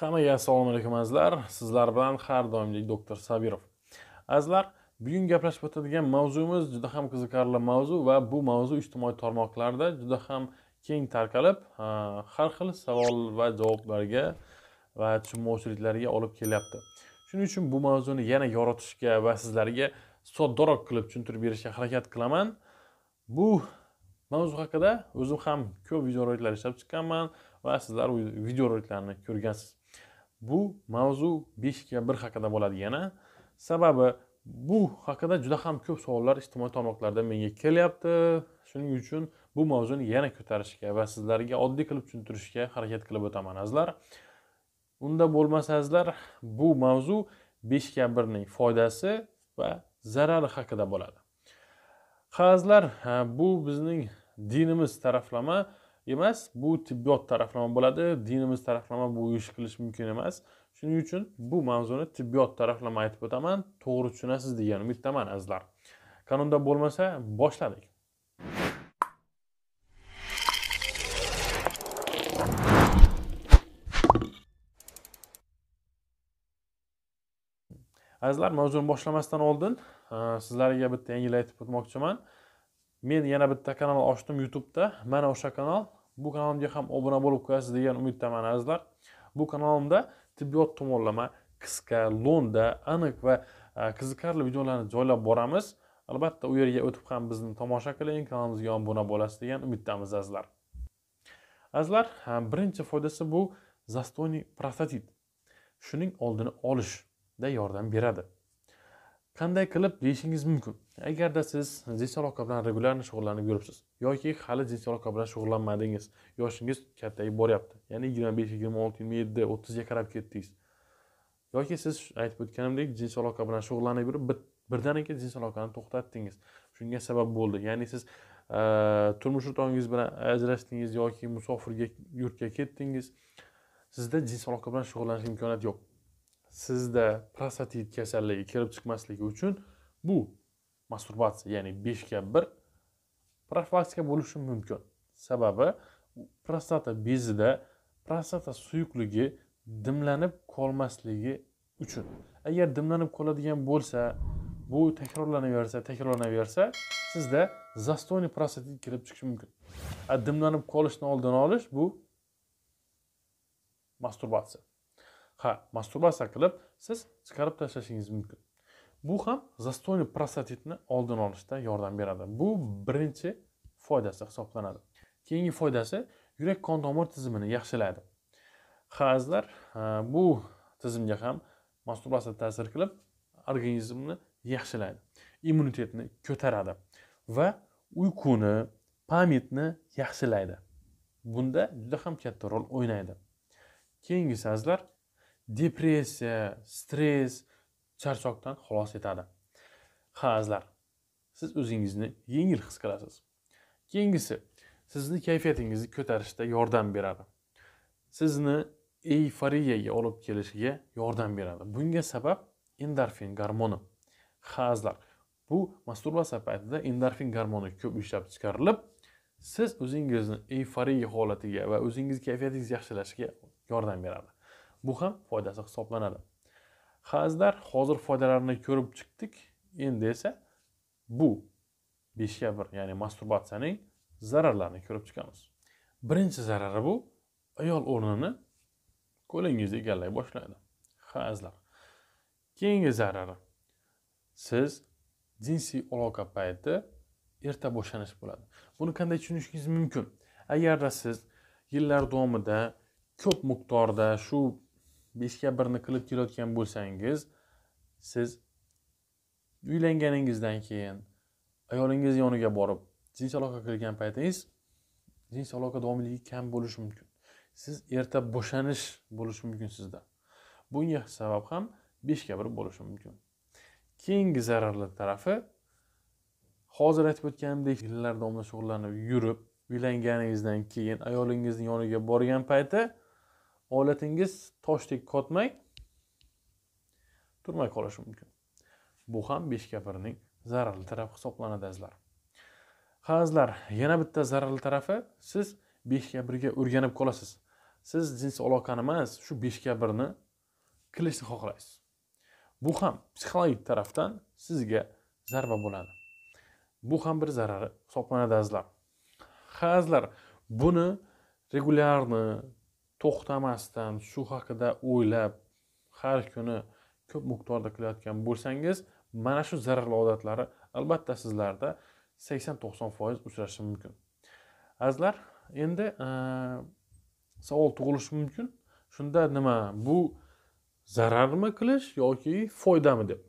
Hammaga assalomu alaykum azizlar. Sizlar bilan har doimgidek doktor Sabirov. Azizlar, bugun gaplashib o'tadigan mavzuimiz juda ham qiziqarli mavzu va bu mavzu ijtimoiy tarmoqlarda juda ham keng tarqalib, har xil savol va javoblarga va tushunmovchiliklarga olib kelyapti. Shuning uchun bu mavzuni yana yoritishga va sizlarga soddaroq qilib tushuntirib berishga harakat qilaman. Bu mavzu haqida o'zim ham ko'p videoroliklar ishlab chiqqanman va sizlar videoroliklarni ko'rgansiz. bu mavzu beshikka bir haqida bo'ladi yana sababi bu haqida juda ham ko'p savollar ijtimoiy tarmoqlarda menga kelyapti shuning uchun bu mavzuni yana ko'tarishga va sizlarga oddiy qilib tushuntirishga harakat qilib o'taman azizlar unda bo'lmasangizlar bu mavzu beshga birning foydasi va zarari haqida bo'ladi hazlar bu bizning dinimiz taraflama emas bu tibbiyot taraflama bo'ladi dinimiz taraflama bu ish qilish mumkin emas shuning uchun bu mavzuni tibbiyot taraflama aytib o'taman to'g'ri tushunasiz degan umiddaman azizlar kanunda bo'lmasa boshladik azizlar mavzuni boshlamasdan oldin e, sizlarga bitta yangilik aytib o'tmoqchiman men yana bitta kanal ochdim youtubeda mana o'sha kanal bu kanalimga ham obuna bo'lib qo'yasiz degan umiddaman azizlar bu kanalimda tibbiyot tomonlama qisqa lo'nda aniq va e, qiziqarli videolarni joylab boramiz albatta u yerga o'tib ham bizni tomosha qiling kanalimizga obuna bo'lasiz degan umiddamiz azizlar azizlar e, birinchi foydasi bu zastoniy prostatit shuning oldini olishda yordam beradi qanday qilib deyishingiz mumkin agarda siz jinsiy aloqa bilan regularni shug'ullanib yuribsiz yoki hali jinsiy aloqa bilan shug'ullanmadingiz yoshingiz kattayib boryapti ya'ni yigirma besh yigirma olti yigirma yetti o'ttizga qarab ketdingiz yoki siz aytib o'tganimdek jinsiy aloqa bilan shug'ullanib yurib birdaniga jinsiy aloqani to'xtatdingiz shunga sabab bo'ldi ya'ni siz e, turmush o'rtog'ingiz bilan ajrashdingiz yoki musofirga yurtga ketdingiz sizda jinsiy aloqa bilan shug'ullanish imkoniyati yo'q sizda prostatit kasalligi kelib chiqmasligi uchun bu masturbatsiya ya'ni beshga bir profilaktika bo'lishi mumkin sababi prostata bezida prostata suyuqligi dimlanib qolmasligi uchun agar dimlanib qoladigan bo'lsa bu takrorlanaversa takrorlanaversa sizda zastoniy prostatit kelib chiqishi mumkin dimlanib qolishni oldini olish bu masturbatsiya ha masturbatsiya qilib siz chiqarib tashlashingiz mumkin bu ham застойный prostatitni oldini olishda yordam beradi bu birinchi foydasi hisoblanadi keyingi foydasi yurak qon tomir tizimini yaxshilaydi azizlar e, bu tizimga ham masturbatsiya ta'sir qilib organizmni yaxshilaydi immunitetni ko'taradi va uyquni pamyatni yaxshilaydi bunda juda ham katta rol o'ynaydi keyingisi azizlar depressiya stress charchoqdan xalos etadi ha azizlar siz o'zingizni yengil his qilasiz keyingisi sizni kayfiyatingizni ko'tarishda yordam beradi sizni eyforiyaga olib kelishiga yordam beradi bunga sabab endorfin gormoni ha azizlar bu masturbatsiya paytida endorfin gormoni ko'p ishlab chiqarilib siz o'zingizni eyforiya holatiga va o'zingiz kayfiyatingiz yaxshilashiga yordam beradi bu ham foydasi hisoblanadi hazlar hozir foydalarini ko'rib chiqdik endi esa bu beshga bir ya'ni masturbatsiyaning zararlarini ko'rib chiqamiz birinchi zarari bu ayol o'rnini qo'lingiz egallay boshlaydi hazlar keyingi zarari siz jinsiy aloqa payti erta boshlanish bo'ladi buni qanday tushunishingiz mumkin agarda siz yillar davomida ko'p miqdorda shu beshga birni qilib kelayotgan bo'lsangiz siz uylanganingizdan keyin ayolingiz yoniga borib jins aloqa qilgan paytingiz jins aloqa davomiyligi kam bo'lishi mumkin siz erta bo'shanish bo'lishi mumkin sizda bunga sabab ham beshga bir bo'lishi mumkin keyingi zararli tarafi hozir aytib o'tganimdek yillar davomida shug'ullanib yurib uylanganingizdan keyin ayolingizni yoniga borgan payti holatingiz toshdek qotmay turmay qolishi mumkin bu ham beshkapirning zararli tarafi hisoblanadi azizlar ha azizlar yana bitta zararli tarafi siz beshkabirga o'rganib qolasiz siz jins aloqani emas shu beshkabirni qilishni xohlaysiz bu ham psixologik tarafdan sizga zarba bo'ladi bu ham bir zarari hisoblanadi azizlar ha azizlar buni regularni to'xtamasdan shu haqida o'ylab har kuni ko'p miqdorda qilayotgan bo'lsangiz mana shu zararli odatlari albatta sizlarda sakson to'qson foiz uchrashi mumkin azizlar endi e, savol tug'ilishi mumkin shunda nima bu zararmi qilish yoki foydami deb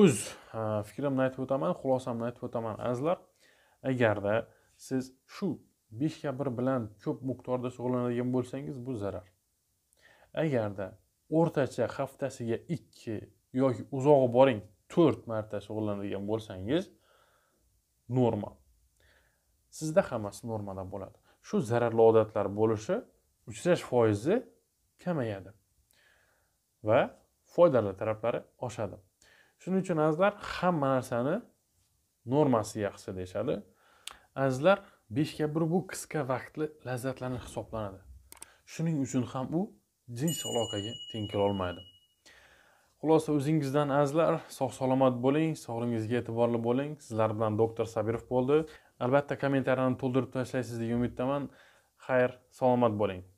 o'z e, fikrimni aytib o'taman xulosamni aytib o'taman azizlar agarda siz shu beshga bir bilan ko'p miqdorda shug'ullanadigan bo'lsangiz bu zarar agarda o'rtacha haftasiga ikki yoki uzog'i boring to'rt marta shug'ullanadigan bo'lsangiz normal sizda hammasi normada bo'ladi shu zararli odatlar bo'lishi uchrash foizi kamayadi va foydali taraflari oshadi shuning uchun azizlar hamma narsani normasi yaxshi deyishadi azizlar beshga bir bu qisqa vaqtli lazzatlarni hisoblanadi shuning uchun ham u jins aloqaga teng kelolmaydi xulosa o'zingizdan azizlar sog' salomat bo'ling sog'lig'ingizga e'tiborli bo'ling sizlar bilan doktor sabirov bo'ldi albatta kommentariyani to'ldirib tashlaysiz degan umiddaman xayr salomat bo'ling